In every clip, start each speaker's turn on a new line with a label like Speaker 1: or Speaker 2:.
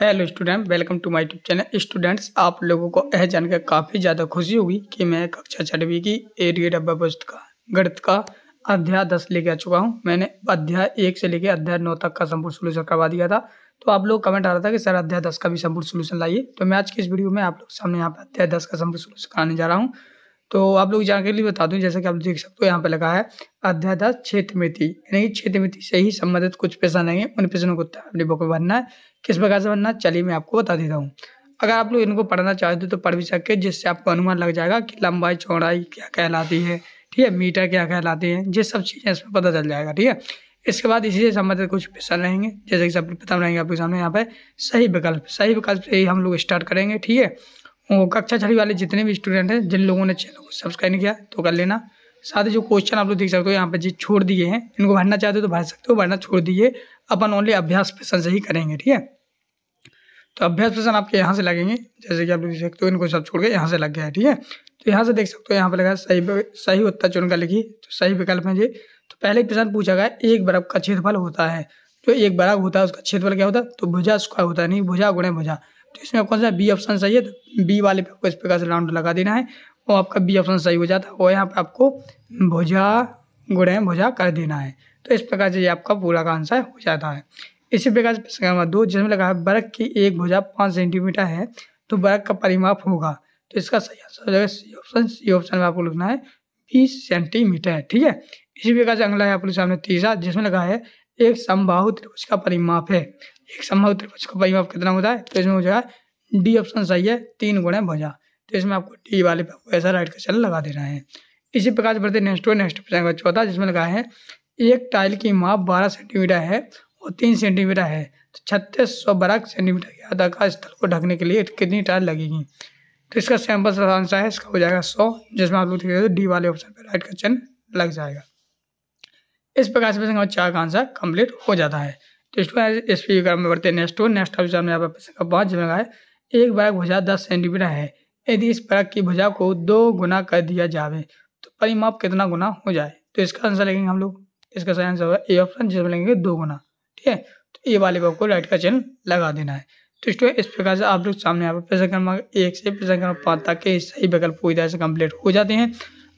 Speaker 1: hello student welcome to my tube channel students आप लोगों को यह जानकर काफ़ी ज़्यादा खुशी होगी कि मैं कक्षा छठवीं की एरिया डब्बा पुस्तक का गणित का अध्याय दस लेके आ चुका हूँ मैंने अध्याय एक से लेकर अध्याय नौ तक का संपूर्ण सोल्यूशन करवा दिया था तो आप लोग कमेंट आ रहा था कि सर अध्याय दस का भी संपूर्ण सोल्यूशन लाइए तो मैं आज की इस वीडियो में आप लोग सामने यहाँ पर अध्याय दस का संपूर्ण सोल्यूशन कराने जा रहा हूँ तो आप लोग जानकारी बता दूं जैसा कि आप देख सकते हो यहाँ पे लगा है अध्यादेश क्षेत्र मिति यानी क्षेत्र मिति से ही संबंधित कुछ पैसा नहीं है उन पैसों को अपने बुक में भरना है किस प्रकार से भरना है चलिए मैं आपको बता देता हूँ अगर आप लोग इनको पढ़ना चाहते हो तो पढ़ भी सकते जिससे आपको अनुमान लग जाएगा कि लंबाई चौड़ाई क्या कहलाती है ठीक है मीटर क्या कहलाती है ये सब चीज़ें इसमें पता चल जाएगा ठीक है इसके बाद इसी से संबंधित कुछ पैसा रहेंगे जैसे कि सब पता रहेंगे आपके सामने यहाँ पे सही विकल्प सही विकल्प से ही हम लोग स्टार्ट करेंगे ठीक है कक्षा छड़ी वाले जितने भी स्टूडेंट हैं जिन लोगों ने चैनल को सब्सक्राइब नहीं किया तो कर लेना साथ ही जो क्वेश्चन आप लोग देख सकते हो यहाँ पर जी छोड़ दिए हैं इनको भरना चाहते हो तो भर सकते हो भरना छोड़ दिए अपन ओनली अभ्यास प्रश्न से ही करेंगे ठीक है तो अभ्यास प्रश्न आपके यहाँ से लगेंगे जैसे कि आप लोग देख सकते हो इनको सब छोड़ के यहाँ से लग गया है ठीक है तो यहाँ से देख सकते हो यहाँ पर लगा सही सही उत्तर चुनकर लिखी तो सही विकल्प है जी तो पहले प्रश्न पूछा गया एक बर्फ का क्षेत्रफल होता है जो एक बराब होता है उसका क्षेत्रफल क्या होता है तो भुजा स्क्वायर होता है नहीं भुजा गुणे भुजा तो इसमें कौन सा बी ऑप्शन सही है तो बी वाले पे आपको इस प्रकार से राउंड लगा देना है वो आपका बी ऑप्शन सही हो जाता है और यहाँ पर आपको भुजा गुड़े भुजा कर देना है तो इस प्रकार से ये आपका पूरा का आंसर हो जाता है इसी प्रकार से प्रश्न क्रमांक दो जिसमें लगा है बर्ग की एक भुजा पाँच सेंटीमीटर है तो बर्ग का परिमाप होगा तो इसका सही आंसर हो जाएगा सी ऑप्शन सी ऑप्शन में आपको लिखना है बीस सेंटीमीटर ठीक है इसी प्रकार से अगला है आपके सामने तीसरा जिसमें लगा है एक संभाव त्रिभुज का परिमाप है एक संभाव त्रिभुज का परिमाप कितना होता है तो इसमें हो जाएगा डी ऑप्शन सही है तीन गुणे भजा तो इसमें आपको डी वाले पे आपको ऐसा राइट का चल लगा देना है इसी प्रकार से बढ़ते नेक्स्ट नेक्स्ट क्वेश्चन का चौथा जिसमें लगा है एक टाइल की माप बारह सेंटीमीटर है और तीन सेंटीमीटर है तो छत्तीस सौ बारह सेंटीमीटर के आधा स्थल को ढकने के लिए कितनी टाइल लगेगी तो इसका सैंपल आंसर है इसका हो जाएगा सौ जिसमें आप लोग डी वाले ऑप्शन पर राइट का चिन्ह लग जाएगा इस प्रकार से प्रश्न चार का आंसर कंप्लीट हो जाता है तो स्टूडेंट इस पी में बढ़ते नेक्स्ट नेक्स्ट ऑप्शन में यहाँ पर प्रश्न का बहुत जगह है एक बार भुजा दस सेंटीमीटर है यदि इस परक की भुजा को दो गुना कर दिया जावे तो परिमाप कितना गुना हो जाए तो इसका आंसर लेंगे हम लोग इसका सही आंसर ए ऑप्शन जिसमें लेंगे दो गुना ठीक है तो ए वाले को राइट का चिन्ह लगा देना है तो स्टूडेंट इस प्रकार से आप लोग सामने यहाँ पर प्रश्न क्रमांक एक से प्रश्न क्रमांक पाँच तक के सही विकल्प पूरी तरह से कम्प्लीट हो जाते हैं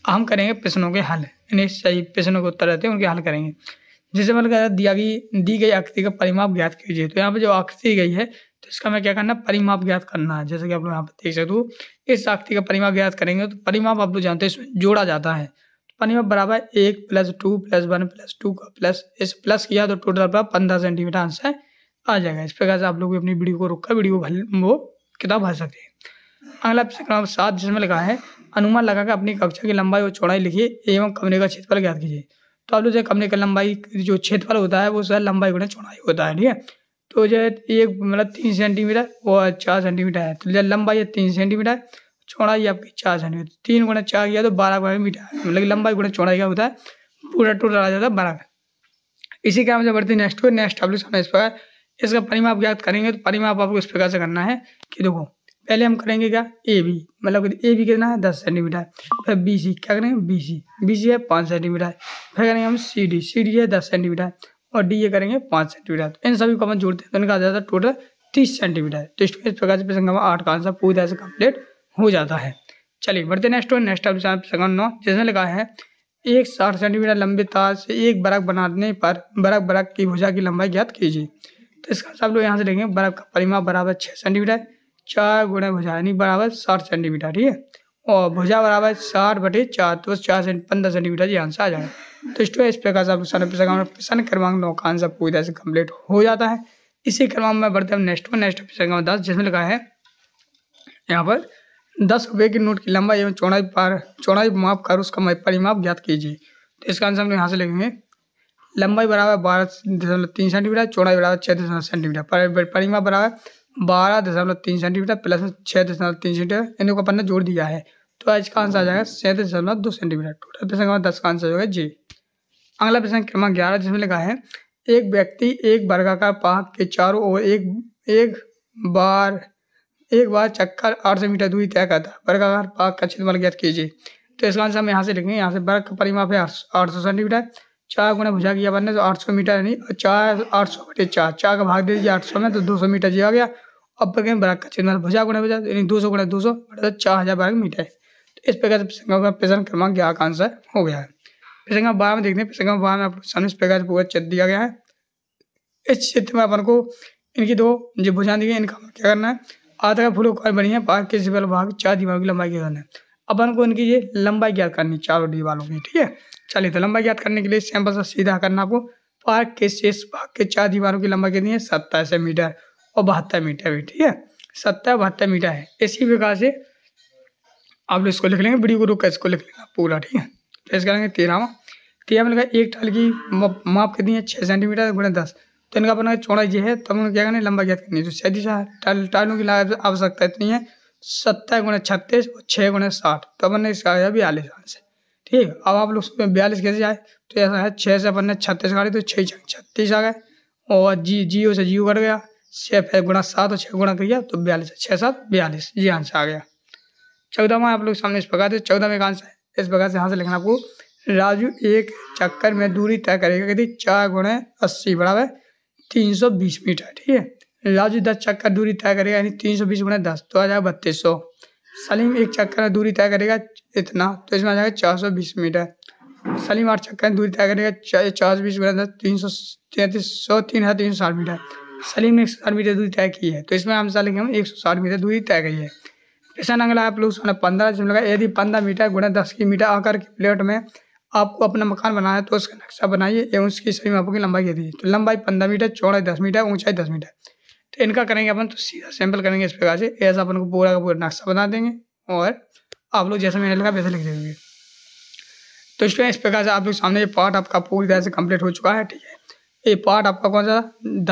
Speaker 1: हम करेंगे प्रश्नों के हल यानी सही प्रश्नों के उत्तर रहते हैं उनके हल करेंगे जैसे मैंने कहा दिया गई दी गई आकृति का परिमाप ज्ञात कीजिए तो यहाँ पर जो आकृति गई है तो इसका मैं क्या करना परिमाप ज्ञात करना है जैसे कि आप लोग यहाँ पर देख सकते हो इस आकृति का परिमाप ज्ञात करेंगे तो परिमाप आप लोग जानते हैं इसमें जोड़ा जाता है तो परिमाप बराबर एक plus two plus one plus two का प्लस इस प्लस किया तो टोटल आपका पंद्रह सेंटीमीटर आंसर आ जाएगा इस प्रकार से आप लोग भी अपनी वीडियो को रोक कर वीडियो वो किताब भर सकते हैं अगला प्रश्न क्रमांक सात जिसमें लिखा है अनुमान लगाकर अपनी कक्षा की लंबाई और चौड़ाई लिखिए एवं कमरे का क्षेत्रफल ज्ञात कीजिए तो आप लोग जो कमरे का लंबाई जो क्षेत्रफल होता है वो सर लंबाई गुना चौड़ाई होता है ठीक है तो जो एक मतलब तीन सेंटीमीटर वो चार सेंटीमीटर है तो जो लंबाई है तीन सेंटीमीटर है चौड़ाई आपकी चार सेंटीमीटर तीन गुना चार किया तो बारह मीटर मतलब लंबाई गुणा चौड़ाई क्या होता है पूरा टोटल आ जाता है बारह इसी काम से बढ़ते नेक्स्ट नेक्स्ट आप लोग इसका परिमाप ज्ञात करेंगे तो परिमाप आपको इस प्रकार से करना है कि देखो पहले हम करेंगे क्या ए बी मतलब ए बी कितना है दस सेंटीमीटर फिर बी सी क्या करेंगे बी सी बी सी है पाँच सेंटीमीटर फिर करेंगे हम सी डी सी डी है दस सेंटीमीटर और डी ए करेंगे पाँच सेंटीमीटर तो इन सभी को हम जोड़ते हैं तो इनका आ जाता है टोटल तीस सेंटीमीटर तो इस प्रकार से प्रसंग आठ का आंसर पूरी तरह से कम्प्लीट हो जाता है चलिए बढ़ते नेक्स्ट वन नेक्स्ट प्रसंग नौ जिसने लिखा है एक साठ सेंटीमीटर लंबे तार से एक बर्फ बनाने पर बर्फ बरक की भुजा की लंबाई ज्ञात कीजिए तो इसका सब लोग यहाँ से लेंगे बर्फ़ का परिमा बराबर छः सेंटीमीटर चार गुणे भुजा यानी बराबर साठ सेंटीमीटर ठीक है और भुजा बराबर साठ बटे चार तो चार सेंट पंद्रह सेंटीमीटर जी आंसर आ जाएगा तो स्टूडेंट इस प्रकार से आप प्रश्न प्रश्न क्रमांक नौ का आंसर पूरी तरह से कम्प्लीट हो जाता है इसी क्रमांक में बढ़ते हैं नेक्स्ट में नेक्स्ट प्रश्न क्रमांक दस जिसमें लिखा है यहाँ पर दस रुपये की नोट की लंबाई एवं चौड़ाई पर चौड़ाई माप कर उसका परिमाप ज्ञात कीजिए तो इसका आंसर हम यहाँ से लिखेंगे लंबाई बराबर बारह दशमलव तीन सेंटीमीटर चौड़ाई बराबर छः दशमलव सेंटीमीटर परिमाप बराबर बारह दशमलव तीन सेंटीमीटर प्लस में छः दशमलव तीन सेंटीमीटर इनको अपन ने जोड़ दिया है तो आज का आंसर आ जाएगा सैंतीस दशमलव दो सेंटीमीटर टोटल प्रश्न क्रमांक दस का आंसर होगा जी अगला प्रश्न क्रमांक ग्यारह जिसमें लिखा है एक व्यक्ति एक वर्गाकार पाक के चारों ओर एक एक बार एक बार चक्कर आठ सौ मीटर दूरी तय करता है वर्गाकार पाक का क्षेत्रफल ज्ञात कीजिए तो इसका आंसर हम यहाँ से लिखेंगे यहाँ से वर्ग का परिमाप है आठ सौ सेंटीमीटर चार गुणा भुजा किया बनने तो आठ सौ मीटर यानी चार आठ सौ बटे चार चार का भाग दे दीजिए आठ सौ में तो दो सौ मीटर जी आ गया अब प्रकार बराक का चिन्ह भुजा गुणा भुजा यानी दो सौ गुणा दो सौ बटा तो चार हज़ार बारह मीटर है तो इस प्रकार से प्रसंगा का प्रसंग क्रमांक ग्यारह का आंसर हो गया है प्रसंगा बारह में देखते हैं प्रसंगा बारह में आपको सामने इस प्रकार से पूरा चित्र दिया गया है इस चित्र में अपन को इनकी दो जो भुजा दी गई इनका क्या करना है आधा का फूलों का बनी है पार्क के सिवल भाग चार दीवारों की लंबाई करना है अपन को इनकी ये लंबाई ज्ञात करनी चारों दीवारों की ठीक है चलिए तो लंबाई ज्ञात करने के लिए सैम्पल सा सीधा करना आपको पार्क के शेष भाग के चार दीवारों की लंबाई कितनी है सत्ताईस मीटर और बहत्तर मीटर भी ठीक है सत्तर बहत्तर मीटर है इसी प्रकार से आप लोग इसको लिख लेंगे बड़ी गुरु का इसको लिख लेंगे पूरा ठीक है फिर तो इसका लेंगे तेरहवा तेरह में लगा एक टाल की माप कितनी है छः सेंटीमीटर गुणे दस तो इनका अपना चौड़ा ये है तब उन्हें क्या करना लंबा ज्ञात करनी है जो सैंतीस टाल टालों की लागत आवश्यकता इतनी है सत्तर गुणे छत्तीस और छः गुणे साठ तो अपन ने इसका आया बयालीस आंसर ठीक अब आप लोग उसमें बयालीस कैसे आए तो ऐसा है छः से अपन ने छत्तीस काटे तो छः छत्तीस आ गए और जी जियो से जियो कट गया छः पे गुणा सात और छः गुणा किया तो बयालीस छः सात बयालीस ये आंसर आ गया चौदह में आप लोग सामने इस प्रकार से चौदह में आंसर है इस प्रकार से यहाँ से लिखना आपको राजू एक चक्कर में दूरी तय करेगा कहते चार गुणे अस्सी बराबर तीन सौ बीस मीटर ठीक है राजू दस चक्कर दूरी तय करेगा यानी तीन सौ बीस गुणे दस दो तो जाएगा बत्तीस सौ सलीम एक चक्कर में दूरी तय करेगा इतना तो इसमें आ जाएगा चार सौ बीस मीटर सलीम आठ चक्कर में दूरी तय करेगा चार सौ बीस गुणे दस तीन सौ तैंतीस सौ तीन हज़ार तीन सौ साठ मीटर सलीम ने एक सौ साठ मीटर दूरी तय की है तो इसमें हम आंसर हम एक सौ साठ मीटर दूरी तय गई है प्रश्न अगला आप लोग सुना पंद्रह जिसमें लगा यदि पंद्रह मीटर गुणा दस की मीटर आकर के प्लेट में आपको अपना मकान बनाना है तो उसका नक्शा बनाइए एवं उसकी सभी मापों की लंबाई दी तो लंबाई पंद्रह मीटर चौड़ाई दस मीटर ऊंचाई दस मीटर तो इनका करेंगे अपन तो सीधा सैंपल करेंगे इस प्रकार से ऐसा अपन को पूरा का पूरा नक्शा बना देंगे और आप लोग जैसा मैंने लगा वैसे लिख देंगे तो इस प्रकार से आप लोग सामने ये पार्ट आपका पूरी तरह से कम्प्लीट हो चुका है ठीक है ये पार्ट आपका कौन सा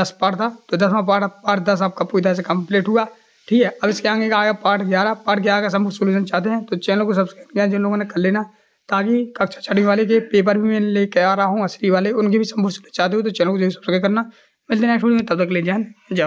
Speaker 1: दस पार्ट था तो दसवां पार्ट पार्ट दस आपका पूरी तरह से कम्प्लीट हुआ ठीक है अब इसके आगे का आएगा पार्ट ग्यारह पार्ट ग्यारह का समूह सोल्यूशन चाहते हैं तो चैनल को सब्सक्राइब किया जिन लोगों ने कर लेना ताकि कक्षा छठी वाले के पेपर भी मैं लेके आ रहा हूँ असली वाले उनके भी समूह सोल्यूशन चाहते हो तो चैनल को जरूर सब्सक्राइब करना मिलते नेक्स्ट वीडियो में तब तक ले जाए जब